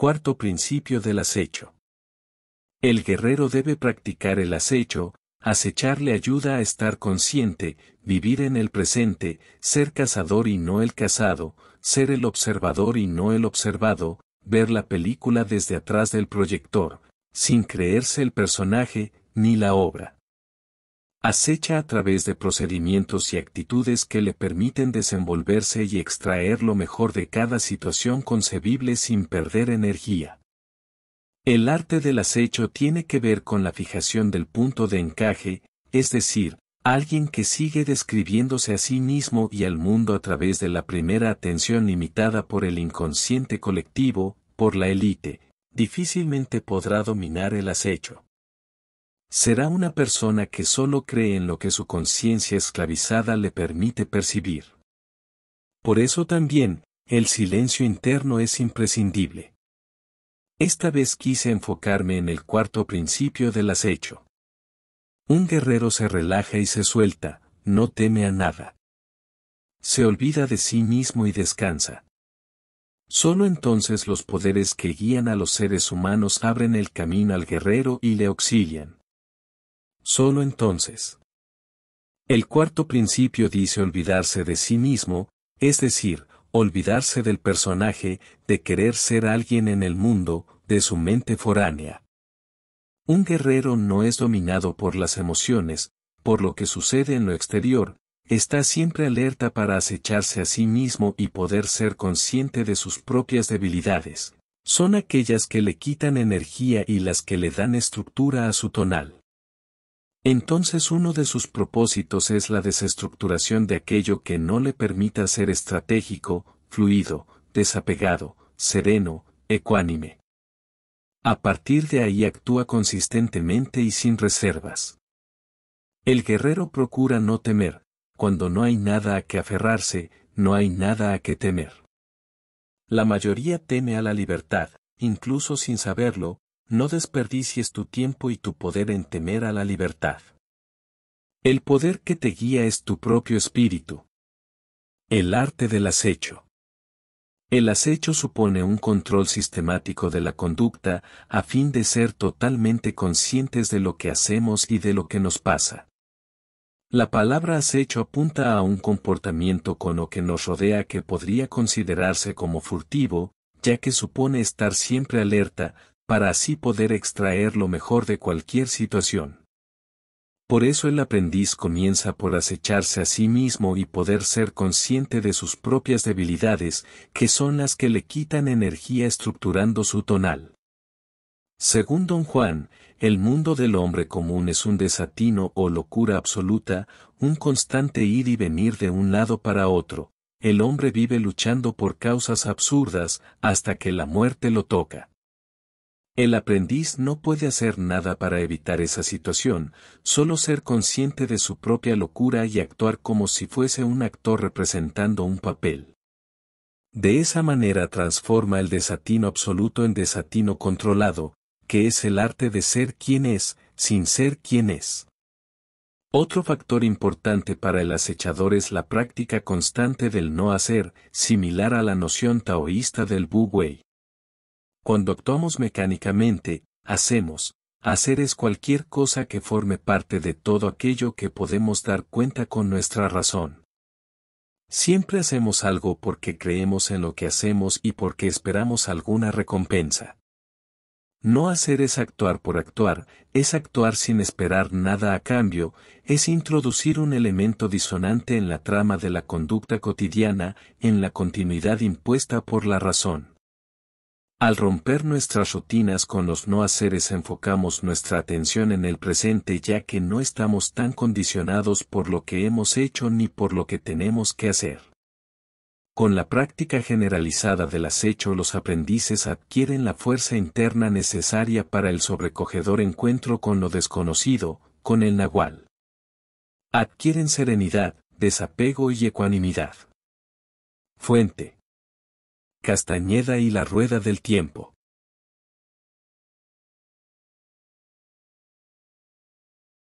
Cuarto principio del acecho. El guerrero debe practicar el acecho, acecharle ayuda a estar consciente, vivir en el presente, ser cazador y no el cazado, ser el observador y no el observado, ver la película desde atrás del proyector, sin creerse el personaje, ni la obra. Acecha a través de procedimientos y actitudes que le permiten desenvolverse y extraer lo mejor de cada situación concebible sin perder energía. El arte del acecho tiene que ver con la fijación del punto de encaje, es decir, alguien que sigue describiéndose a sí mismo y al mundo a través de la primera atención limitada por el inconsciente colectivo, por la élite, difícilmente podrá dominar el acecho será una persona que solo cree en lo que su conciencia esclavizada le permite percibir. Por eso también, el silencio interno es imprescindible. Esta vez quise enfocarme en el cuarto principio del acecho. Un guerrero se relaja y se suelta, no teme a nada. Se olvida de sí mismo y descansa. Solo entonces los poderes que guían a los seres humanos abren el camino al guerrero y le auxilian solo entonces. El cuarto principio dice olvidarse de sí mismo, es decir, olvidarse del personaje, de querer ser alguien en el mundo, de su mente foránea. Un guerrero no es dominado por las emociones, por lo que sucede en lo exterior, está siempre alerta para acecharse a sí mismo y poder ser consciente de sus propias debilidades. Son aquellas que le quitan energía y las que le dan estructura a su tonal. Entonces uno de sus propósitos es la desestructuración de aquello que no le permita ser estratégico, fluido, desapegado, sereno, ecuánime. A partir de ahí actúa consistentemente y sin reservas. El guerrero procura no temer, cuando no hay nada a que aferrarse, no hay nada a que temer. La mayoría teme a la libertad, incluso sin saberlo, no desperdicies tu tiempo y tu poder en temer a la libertad. El poder que te guía es tu propio espíritu. El arte del acecho. El acecho supone un control sistemático de la conducta a fin de ser totalmente conscientes de lo que hacemos y de lo que nos pasa. La palabra acecho apunta a un comportamiento con lo que nos rodea que podría considerarse como furtivo, ya que supone estar siempre alerta, para así poder extraer lo mejor de cualquier situación. Por eso el aprendiz comienza por acecharse a sí mismo y poder ser consciente de sus propias debilidades, que son las que le quitan energía estructurando su tonal. Según don Juan, el mundo del hombre común es un desatino o locura absoluta, un constante ir y venir de un lado para otro. El hombre vive luchando por causas absurdas hasta que la muerte lo toca. El aprendiz no puede hacer nada para evitar esa situación, solo ser consciente de su propia locura y actuar como si fuese un actor representando un papel. De esa manera transforma el desatino absoluto en desatino controlado, que es el arte de ser quien es, sin ser quien es. Otro factor importante para el acechador es la práctica constante del no hacer, similar a la noción taoísta del wu wei. Cuando actuamos mecánicamente, hacemos, hacer es cualquier cosa que forme parte de todo aquello que podemos dar cuenta con nuestra razón. Siempre hacemos algo porque creemos en lo que hacemos y porque esperamos alguna recompensa. No hacer es actuar por actuar, es actuar sin esperar nada a cambio, es introducir un elemento disonante en la trama de la conducta cotidiana, en la continuidad impuesta por la razón. Al romper nuestras rutinas con los no haceres enfocamos nuestra atención en el presente ya que no estamos tan condicionados por lo que hemos hecho ni por lo que tenemos que hacer. Con la práctica generalizada del acecho los aprendices adquieren la fuerza interna necesaria para el sobrecogedor encuentro con lo desconocido, con el nahual. Adquieren serenidad, desapego y ecuanimidad. Fuente Castañeda y la Rueda del Tiempo.